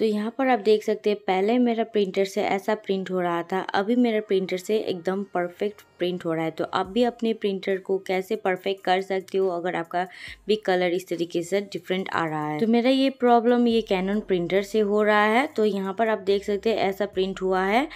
तो यहाँ पर आप देख सकते हैं पहले मेरा प्रिंटर से ऐसा प्रिंट हो रहा था अभी मेरा प्रिंटर से एकदम परफेक्ट प्रिंट हो रहा है तो आप भी अपने प्रिंटर को कैसे परफेक्ट कर सकते हो अगर आपका भी कलर इस तरीके से डिफरेंट आ रहा है तो मेरा ये प्रॉब्लम ये कैनन प्रिंटर से हो रहा है तो यहाँ पर आप देख सकते हैं ऐसा प्रिंट हुआ है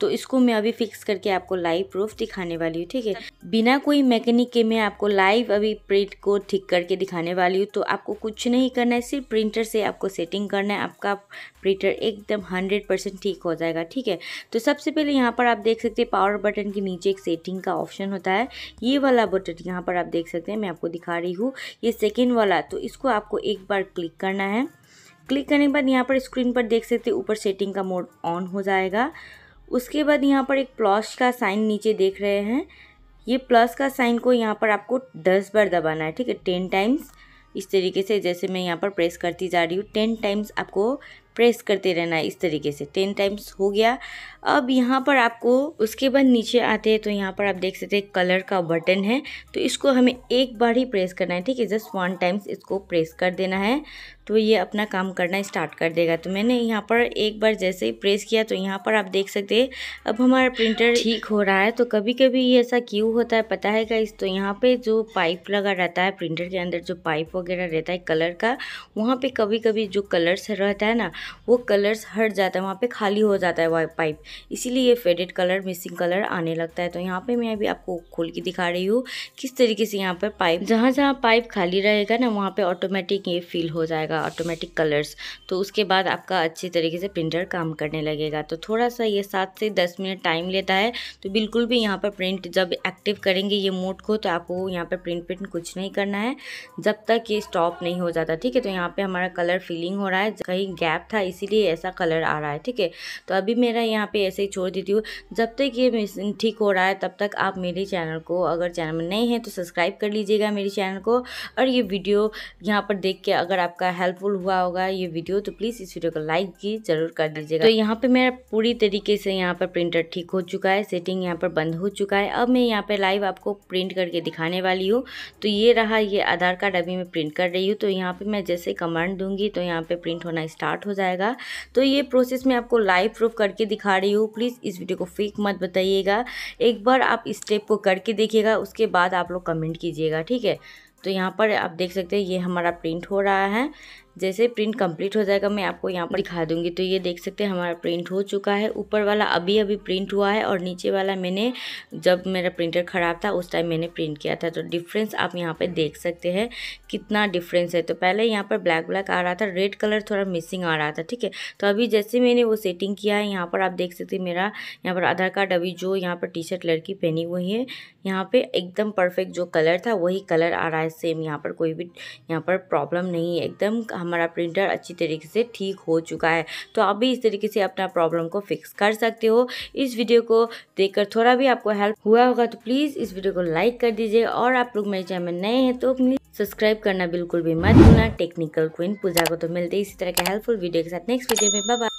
तो इसको मैं अभी फिक्स करके आपको लाइव प्रूफ दिखाने वाली हूँ ठीक है बिना कोई मैकेनिक के मैं आपको लाइव अभी प्रिंट को ठीक करके दिखाने वाली हूँ तो आपको कुछ नहीं करना है सिर्फ प्रिंटर से आपको सेटिंग करना है आपका प्रिंटर एकदम हंड्रेड परसेंट ठीक हो जाएगा ठीक है तो सबसे पहले यहाँ पर आप देख सकते हैं पावर बटन के नीचे एक सेटिंग का ऑप्शन होता है ये वाला बटन यहाँ पर आप देख सकते हैं मैं आपको दिखा रही हूँ ये सेकेंड वाला तो इसको आपको एक बार क्लिक करना है क्लिक करने के बाद यहाँ पर स्क्रीन पर देख सकते हैं ऊपर सेटिंग का मोड ऑन हो जाएगा उसके बाद यहाँ पर एक प्लस का साइन नीचे देख रहे हैं ये प्लस का साइन को यहाँ पर आपको दस बार दबाना है ठीक है टेन टाइम्स इस तरीके से जैसे मैं यहाँ पर प्रेस करती जा रही हूँ टेन टाइम्स आपको प्रेस करते रहना इस तरीके से टेन टाइम्स हो गया अब यहाँ पर आपको उसके बाद नीचे आते हैं तो यहाँ पर आप देख सकते हैं कलर का बटन है तो इसको हमें एक बार ही प्रेस करना है ठीक है जस्ट वन टाइम्स इसको प्रेस कर देना है तो ये अपना काम करना स्टार्ट कर देगा तो मैंने यहाँ पर एक बार जैसे ही प्रेस किया तो यहाँ पर आप देख सकते हैं अब हमारा प्रिंटर ठीक हो रहा है तो कभी कभी ये ऐसा क्यों होता है पता है इस तो यहाँ पे जो पाइप लगा रहता है प्रिंटर के अंदर जो पाइप वगैरह रहता है कलर का वहाँ पे कभी कभी जो कलर्स रहता है ना वो कलर्स हट जाता है वहाँ पे खाली हो जाता है वह पाइप इसीलिए ये फेडेड कलर मिसिंग कलर आने लगता है तो यहाँ पे मैं अभी आपको खोल के दिखा रही हूँ किस तरीके से यहाँ पर पाइप जहाँ जहाँ पाइप खाली रहेगा ना वहाँ पर ऑटोमेटिक ये फील हो जाएगा ऑटोमेटिक कलर्स तो उसके बाद आपका अच्छी तरीके से प्रिंटर काम करने लगेगा तो थोड़ा सा ये सात से दस मिनट टाइम लेता है तो बिल्कुल भी यहाँ पर प्रिंट जब एक्टिव करेंगे ये मोड को तो आपको यहाँ पर प्रिंट प्रिंट कुछ नहीं करना है जब तक ये स्टॉप नहीं हो जाता ठीक है तो यहाँ पे हमारा कलर फिलिंग हो रहा है कहीं गैप था था इसीलिए ऐसा कलर आ रहा है ठीक है तो अभी मेरा यहाँ पे ऐसे ही छोड़ देती हूँ जब तक ये ठीक हो रहा है तब तक आप मेरे चैनल को अगर चैनल में नहीं है तो सब्सक्राइब कर लीजिएगा मेरे चैनल को और ये वीडियो यहाँ पर देख के अगर आपका हेल्पफुल हुआ होगा ये वीडियो तो प्लीज़ इस वीडियो को लाइक भी ज़रूर कर दीजिएगा तो यहाँ पर मेरा पूरी तरीके से यहाँ पर प्रिंटर ठीक हो चुका है सेटिंग यहाँ पर बंद हो चुका है अब मैं यहाँ पर लाइव आपको प्रिंट करके दिखाने वाली हूँ तो ये रहा ये आधार कार्ड अभी मैं प्रिंट कर रही हूँ तो यहाँ पर मैं जैसे कमांड दूँगी तो यहाँ पर प्रिंट होना स्टार्ट हो जाए जाएगा तो ये प्रोसेस मैं आपको लाइव प्रूफ करके दिखा रही हूँ प्लीज़ इस वीडियो को फेक मत बताइएगा एक बार आप इस स्टेप को करके देखिएगा उसके बाद आप लोग कमेंट कीजिएगा ठीक है तो यहाँ पर आप देख सकते हैं ये हमारा प्रिंट हो रहा है जैसे प्रिंट कंप्लीट हो जाएगा मैं आपको यहाँ पर दिखा दूंगी तो ये देख सकते हैं हमारा प्रिंट हो चुका है ऊपर वाला अभी अभी प्रिंट हुआ है और नीचे वाला मैंने जब मेरा प्रिंटर ख़राब था उस टाइम मैंने प्रिंट किया था तो डिफरेंस आप यहाँ पर देख सकते हैं कितना डिफरेंस है तो पहले यहाँ पर ब्लैक ब्लैक आ रहा था रेड कलर थोड़ा मिसिंग आ रहा था ठीक है तो अभी जैसे मैंने वो सेटिंग किया है यहाँ पर आप देख सकते मेरा यहाँ पर आधार कार्ड अभी जो यहाँ पर टी शर्ट लड़की पहनी हुई है यहाँ पर एकदम परफेक्ट जो कलर था वही कलर आ रहा है सेम यहाँ पर कोई भी यहाँ पर प्रॉब्लम नहीं है एकदम हमारा प्रिंटर अच्छी तरीके से ठीक हो चुका है तो आप भी इस तरीके से अपना प्रॉब्लम को फिक्स कर सकते हो इस वीडियो को देखकर थोड़ा भी आपको हेल्प हुआ होगा तो प्लीज़ इस वीडियो को लाइक कर दीजिए और आप लोग मेरे चैनल में नए हैं तो प्लीज़ सब्सक्राइब करना बिल्कुल भी मत भूलना टेक्निकल क्विन पूजा को तो मिलते ही इसी तरह के हेल्पफुल वीडियो के साथ नेक्स्ट वीडियो में बाय